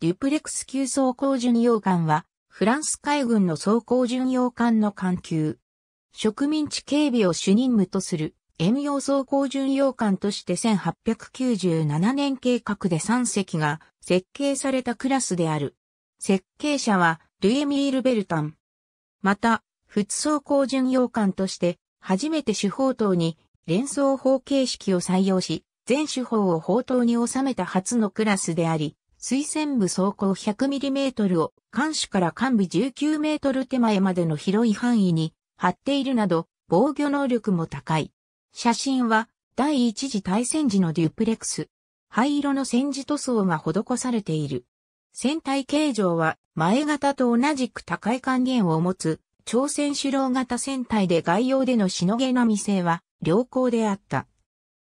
デュプレクス級装甲巡洋艦は、フランス海軍の装甲巡洋艦の艦級。植民地警備を主任務とする、遠洋装甲巡洋艦として1897年計画で3隻が設計されたクラスである。設計者は、ルエミール・ベルタン。また、仏装甲巡洋艦として、初めて主砲塔に連装砲形式を採用し、全主砲を砲塔に収めた初のクラスであり、水線部走行 100mm を艦首から艦尾 19m 手前までの広い範囲に張っているなど防御能力も高い。写真は第一次大戦時のデュプレクス。灰色の戦時塗装が施されている。船体形状は前型と同じく高い還元を持つ朝鮮主脳型船体で外洋でのしのげのみ性は良好であった。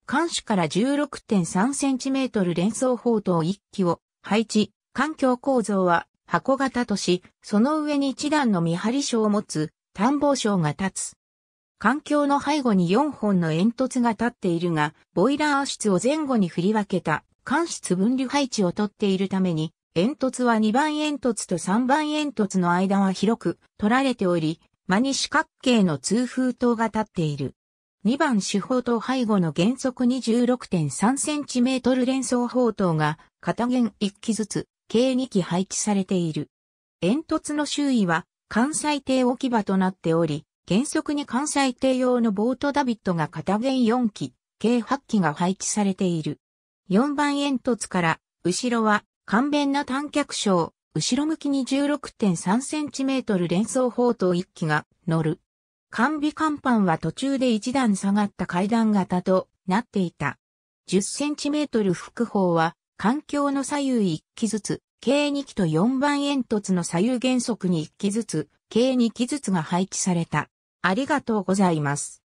艦首から 16.3cm 連装砲塔1機を配置、環境構造は箱型とし、その上に一段の見張り章を持つ探訪章が立つ。環境の背後に4本の煙突が立っているが、ボイラー室を前後に振り分けた、間室分離配置をとっているために、煙突は2番煙突と3番煙突の間は広く取られており、間に四角形の通風塔が立っている。2番手法塔背後の原則 26.3cm 連装砲塔が片弦1機ずつ計2機配置されている。煙突の周囲は関西艇置き場となっており、原則に関西艇用のボートダビットが片弦4機、計8機が配置されている。4番煙突から後ろは簡便な短脚章、後ろ向きに 16.3cm 連装砲塔1機が乗る。完備甲板は途中で一段下がった階段型となっていた。10センチメートル複方は、環境の左右1機ずつ、計2機と4番煙突の左右原則に1機ずつ、計2機ずつが配置された。ありがとうございます。